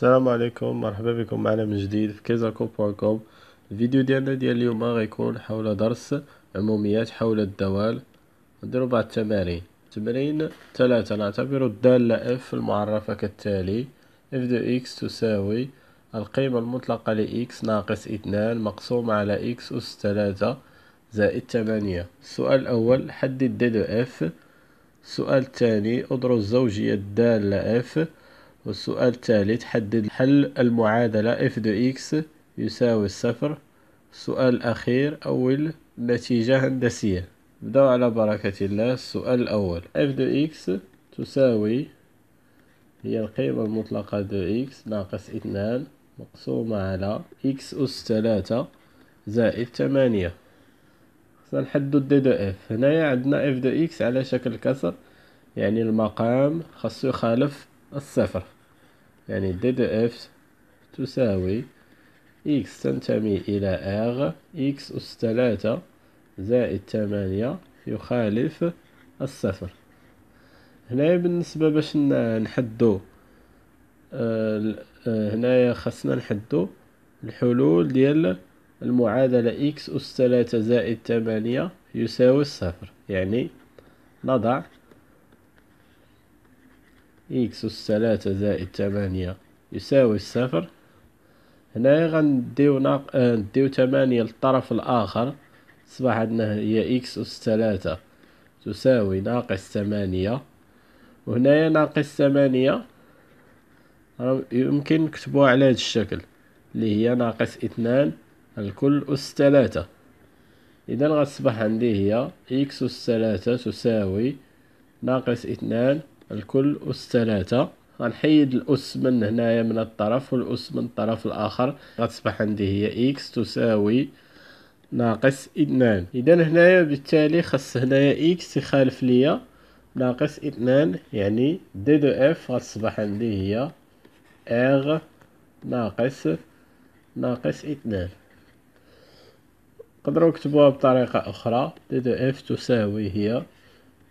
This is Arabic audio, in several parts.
السلام عليكم مرحبا بكم معنا من جديد في كيزاكو.com الفيديو ديالنا ديال اليوم غيكون حول درس عموميات حول الدوال نديرو بعض التمارين تمرين ثلاثة نعتبر الدالة اف المعرفة كالتالي اف دو اكس تساوي القيمة المطلقة ل x ناقص اثنان مقسوم على x أس ثلاثة زائد ثمانية السؤال الأول حدد د اف السؤال الثاني اضرب زوجية الدالة اف والسؤال الثالث حدد حل المعادلة f دو x يساوي الصفر السؤال الأخير أول نتيجة هندسية نبداو على بركة الله السؤال الأول f دو x تساوي هي القيمة المطلقة دو x ناقص اثنان مقسومة على x أس ثلاثة زائد ثمانية سنحدد دي دو اف هنايا عندنا اف دو اكس على شكل كسر يعني المقام خاصو يخالف الصفر يعني دي دو اف تساوي اكس تنتمي إلى اغ اكس أس ثلاثة زائد ثمانية يخالف الصفر هنايا بالنسبة باش نحدو آه،, آه هنايا خاصنا نحدو الحلول ديال المعادلة اكس أس ثلاثة زائد ثمانية يساوي الصفر يعني نضع إكس أس ثلاثة زائد تمانية يساوي الصفر هنايا غنديو ناق... آه، نديو تمانية للطرف الآخر تصبح عندنا هي إكس أس ثلاثة تساوي ناقص تمانية وهنايا ناقص تمانية يمكن نكتبوها على هذا الشكل اللي هي ناقص اثنان الكل أس ثلاثة إذا غتصبح عندي هي إكس أس ثلاثة تساوي ناقص اثنان الكل أس ثلاثة غنحيد الأس من هنايا من الطرف والأس من الطرف الآخر غتصبح عندي هي إكس تساوي ناقص اثنان إذا هنايا بالتالي خص هنايا إكس يخالف ليا ناقص اثنان يعني دي دو اف غتصبح عندي هي اغ ناقص ناقص اثنان نقدرو نكتبوها بطريقة أخرى دي دو اف تساوي هي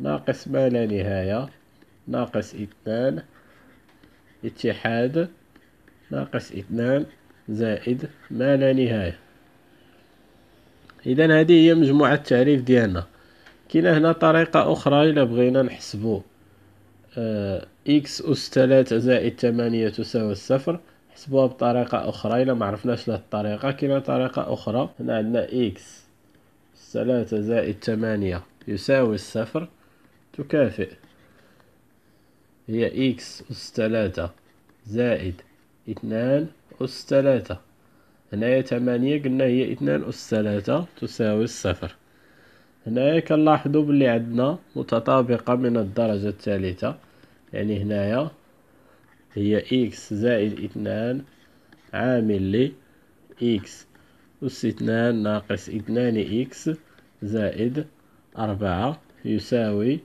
ناقص ما لا نهاية ناقص اثنان اتحاد ناقص اثنان زائد ما لا نهاية إذا هذه هي مجموعة التعريف ديالنا كاين هنا طريقة أخرى الى بغينا نحسبو آه، إكس أس تلاتة زائد تمانية تساوي الصفر نحسبوها بطريقة أخرى ما معرفناش لهاد الطريقة كاينة طريقة أخرى هنا عندنا إكس أس تلاتة زائد تمانية يساوي الصفر تكافئ هي إكس أس تلاتة زائد اثنان أس تلاتة هنايا تمانية قلنا هي اثنان أس تلاتة تساوي الصفر هنايا كنلاحظو بلي عندنا متطابقة من الدرجة الثالثة يعني هنايا هي إكس زائد اثنان عامل لي إكس أس اثنان ناقص اثنان إكس زائد أربعة يساوي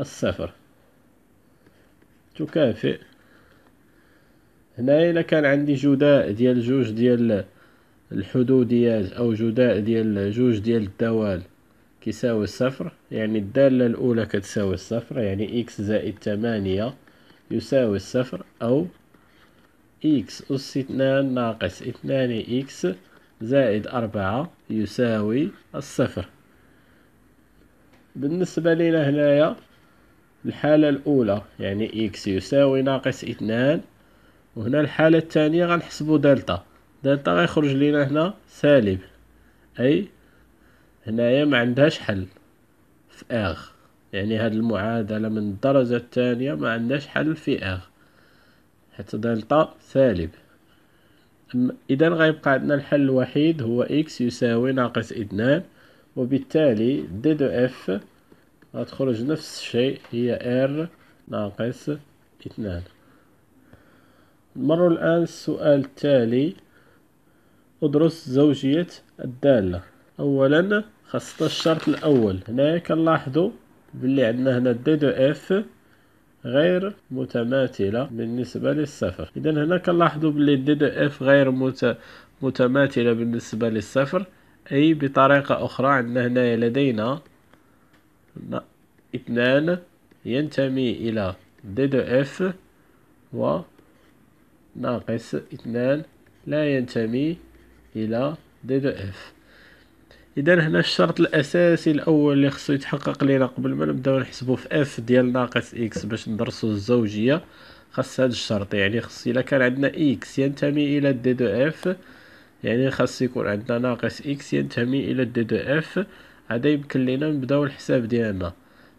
الصفر تكافئ هنا إلا كان عندي جداء ديال جوج ديال الحدوديات أو جداء ديال جوج ديال الدوال كيساوي الصفر يعني الدالة الأولى كتساوي الصفر يعني إكس زائد تمانية يساوي الصفر أو إكس أس اثنان ناقص اثنان إكس زائد أربعة يساوي الصفر بالنسبة لنا هنايا الحالة الأولى يعني إكس يساوي ناقص اثنان وهنا الحالة الثانية غنحسبو دلتا دلتا غيخرج لينا هنا سالب أي هنايا ما عندهاش حل في اغ يعني هاد المعادلة من الدرجة الثانية ما عندهاش حل في اغ حتى دلتا سالب إذا غيبقى عندنا الحل الوحيد هو إكس يساوي ناقص اثنان وبالتالي دي دو اف غتخرج نفس الشيء هي ار ناقص اثنان نمر الآن السؤال التالي ادرس زوجية الدالة أولا خاصة الشرط الأول هنا كنلاحظو بلي عندنا هنا دي دو اف غير متماثلة بالنسبة للصفر إذا هنا كنلاحظو بلي دي دو اف غير مت... متماثلة بالنسبة للصفر أي بطريقة أخرى عندنا هنايا لدينا اثنان ينتمي إلى دي دو اف و ناقص اثنان لا ينتمي إلى دي دو اف إذا هنا الشرط الأساسي الأول اللي خصو يتحقق لينا قبل ما نبداو نحسبو في اف ديال ناقص اكس باش ندرسو الزوجية خاص هاد الشرط يعني خص إلا كان عندنا اكس ينتمي إلى دي دو اف يعني خاص يكون عندنا ناقص اكس ينتمي إلى دي دو اف هذا يمكن لينا نبداو الحساب ديالنا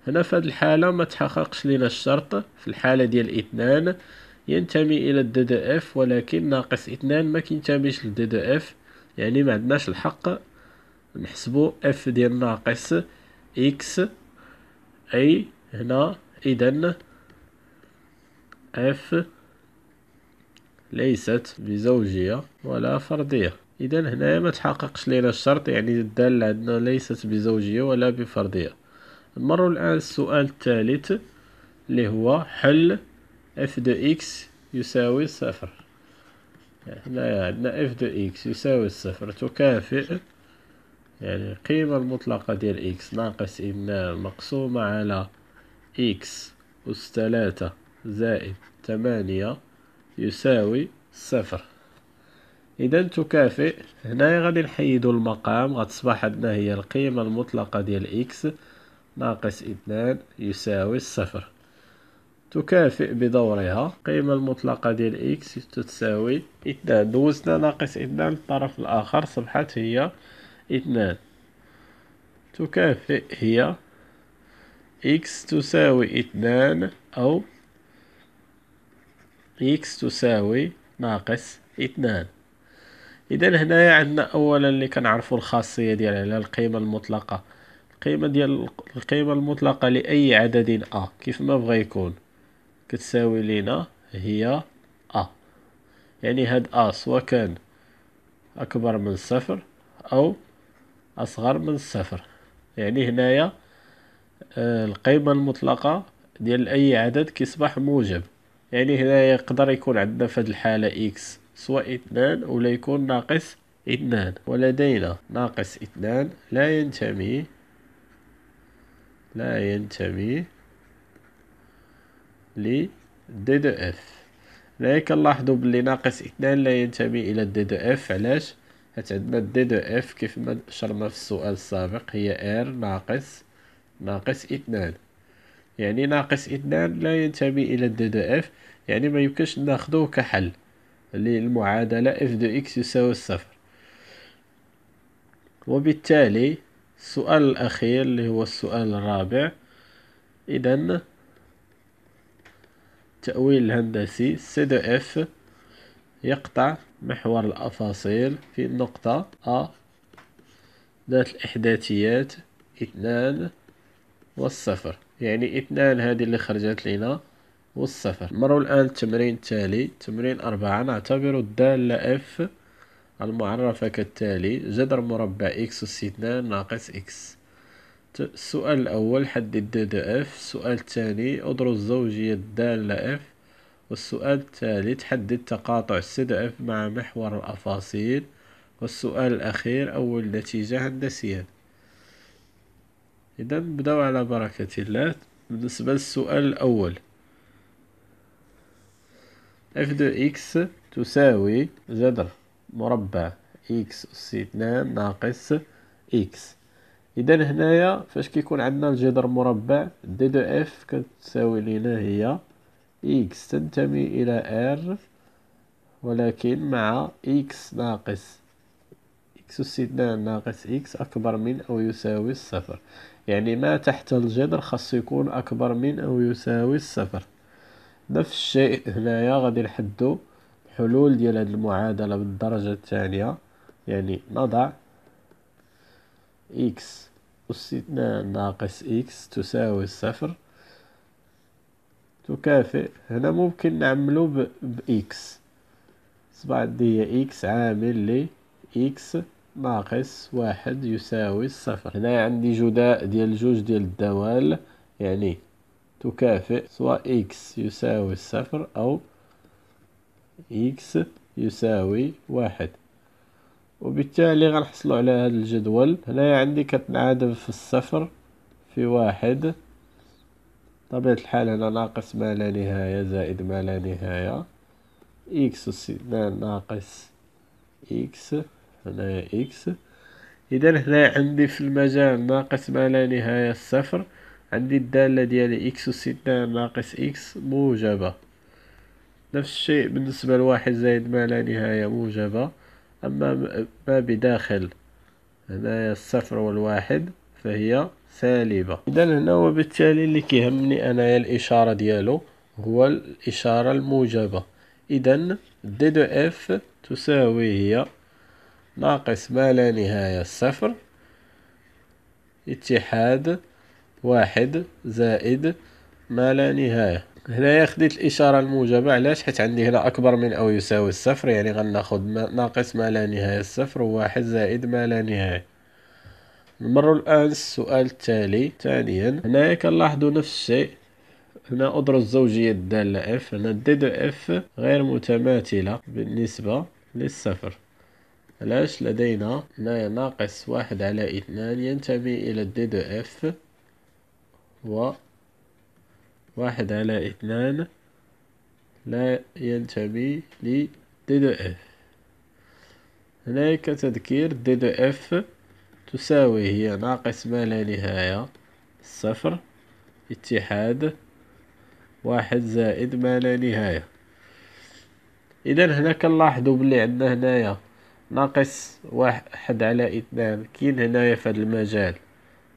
هنا في هذه الحاله ما تحققش لينا الشرط في الحاله ديال اثنان ينتمي الى الدي دي اف ولكن ناقص اثنان ما كينتميش للدي دي اف يعني ما عندناش الحق نحسبو اف ديال ناقص اكس اي هنا اذا اف ليست بزوجية ولا فردية اذا هنايا ما تحققش لينا الشرط يعني الدالة عندنا ليست بزوجية ولا بفردية نمر الان السؤال الثالث اللي هو حل اف دو اكس يساوي صفر هنايا عندنا اف دو اكس يساوي صفر تكافئ يعني القيمة المطلقة ديال اكس ناقص ان مقسومة على اكس أس 3 زائد 8 يساوي صفر اذا تكافئ هنايا غادي نحيدو المقام غتصبح عندنا هي القيمة المطلقة ديال اكس ناقص اثنان يساوي الصفر تكافئ بدورها القيمة المطلقة ديال اكس تساوي اثنان دوزنا ناقص اثنان للطرف الاخر صبحت هي اثنان تكافئ هي اكس تساوي اثنان او اكس تساوي ناقص اثنان اذا هنايا عندنا اولا اللي كنعرفوا الخاصيه ديالها على القيمه المطلقه القيمه ديال القيمه المطلقه لاي عدد ا كيف ما بغى يكون كتساوي لينا هي ا يعني هاد ا سواء كان اكبر من صفر او اصغر من صفر يعني هنايا آه، القيمه المطلقه ديال اي عدد كيصبح موجب يعني هنايا يقدر يكون عندنا في هاد الحاله اكس سوى اثنان ولا يكون ناقص اثنان ولدينا ناقص اثنان لا ينتمي لا ينتمي ل دي دو اف لذلك نلاحظوا بلي ناقص اثنان لا ينتمي الى دي دو اف علاش حيت عندنا دي دو اف كيف ما شرنا في السؤال السابق هي ار ناقص ناقص اثنان يعني ناقص اثنان لا ينتمي الى دي دو اف يعني ما يمكنش ناخدوه كحل للمعادلة f دو x يساوي الصفر وبالتالي السؤال الأخير اللي هو السؤال الرابع إذا التأويل الهندسي سي دو اف يقطع محور الأفاصيل في النقطة أ ذات الإحداثيات اثنان والصفر يعني اثنان هذه اللي خرجت لنا والصفر مروا الآن التمرين التالي تمرين أربعة نعتبر الدالة اف المعرفة كالتالي جذر مربع إكس أس اثنان ناقص إكس السؤال الأول حدد د اف السؤال الثاني أضرب زوجية الدالة اف والسؤال الثالث حدد تقاطع السد اف مع محور الأفاصيل والسؤال الأخير أول نتيجة هندسية إذا نبداو على بركة الله بالنسبة للسؤال الأول اف دو اكس تساوي جذر مربع اكس اس اثنان ناقص اكس اذا هنايا فاش كيكون عندنا الجذر مربع دي دو اف كتساوي لينا هي اكس تنتمي الى ار ولكن مع اكس ناقص اكس اس اثنان ناقص اكس اكبر من او يساوي الصفر يعني ما تحت الجذر خاصو يكون اكبر من او يساوي الصفر نفس الشيء هنايا غادي نحدو الحلول ديال هاد المعادلة بالدرجة الثانية يعني نضع إكس أستثناء ناقص إكس تساوي صفر تكافئ هنا ممكن نعملو بإكس اكس عندي هي إكس عامل لي إكس ناقص واحد يساوي صفر هنا عندي جداء ديال جوج ديال الدوال يعني تكافئ سواء إكس يساوي الصفر أو إكس يساوي واحد وبالتالي غنحصلوا على هذا الجدول هنايا عندي كتنعدم في الصفر في واحد طبيعة الحال هنا ناقص ما لا نهاية زائد ما لا نهاية x سنان ناقص إكس هنايا إكس إذا هنا عندي في المجال ناقص ما لا نهاية الصفر عندي الدالة ديال إكس ستة ناقص إكس موجبة نفس الشيء بالنسبة لواحد زائد ما لا نهاية موجبة أما ما بداخل هنايا الصفر والواحد فهي سالبة إذا هنا وبالتالي اللي كيهمني أنايا الإشارة ديالو هو الإشارة الموجبة إذا دي دو إف تساوي هي ناقص ما لا نهاية الصفر اتحاد واحد زائد ما لا نهاية هنايا خديت الإشارة الموجبة علاش حيت عندي هنا أكبر من أو يساوي الصفر يعني غناخد ناقص ما لا نهاية الصفر وواحد زائد ما لا نهاية نمر الآن السؤال التالي ثانيا هنايا كنلاحظو نفس الشيء هنا أضرب الزوجية الدالة اف هنا دي دو اف غير متماثلة بالنسبة للصفر علاش لدينا هنايا ناقص واحد على اثنان ينتمي إلى دي دو اف و واحد على اثنان لا ينتمي ل دي دو اف هناك تذكير دي دو اف تساوي هي ناقص ما لا نهاية صفر اتحاد واحد زائد ما لا نهاية إذا هنا كنلاحظوا بلي عندنا هنايا ناقص واحد على اثنان كاين هنايا في هذا المجال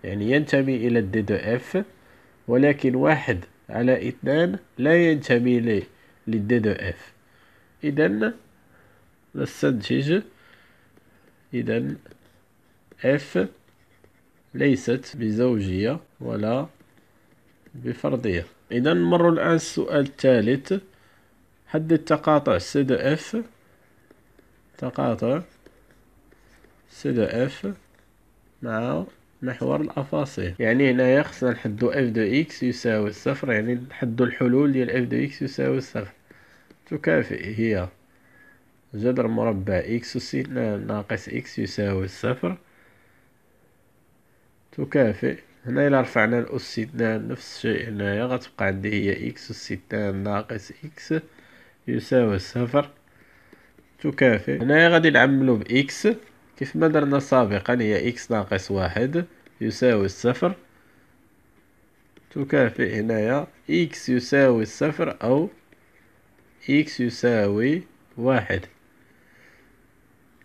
يعني ينتمي إلى الدي دو اف ولكن واحد على اثنان لا ينتمي لي للدي دو اف إذا نستنتج إذا اف ليست بزوجية ولا بفرضية إذا نمر الآن السؤال الثالث حدد تقاطع سي دو اف تقاطع سي دو اف مع محور الأفاصيل يعني هنايا خصنا نحدو اف دو اكس يساوي الصفر يعني نحدو الحلول ديال اف دو اكس يساوي الصفر تكافئ هي جذر مربع اكس وسي ناقص اكس يساوي الصفر تكافئ هنا الى رفعنا الأس اثنان نفس الشيء هنايا غتبقى عندي هي إكس أس اثنان ناقص إكس يساوي الصفر تكافئ هنايا غادي نعملو بإكس كيف ما درنا سابقا هي إكس ناقص واحد يساوي الصفر تكافئ هنايا إكس يساوي الصفر أو إكس يساوي واحد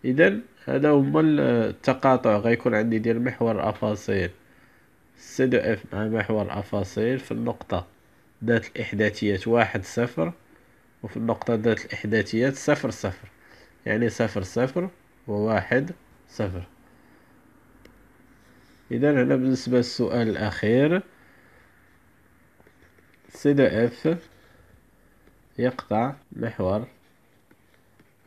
إذا هذا هما التقاطع غيكون عندي ديال محور الافاصيل سي دو اف مع محور الافاصيل في النقطة ذات الإحداثيات واحد صفر وفي النقطة ذات الإحداثيات صفر صفر يعني صفر صفر وواحد صفر اذا هنا بالنسبه للسؤال الاخير سي دي اف يقطع محور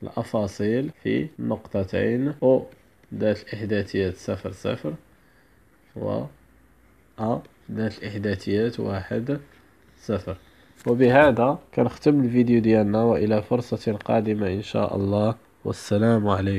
الافاصيل في نقطتين او ذات الاحداثيات صفر صفر و ا ذات الاحداثيات واحد صفر وبهذا كنختم الفيديو ديالنا والى فرصه قادمه ان شاء الله والسلام عليكم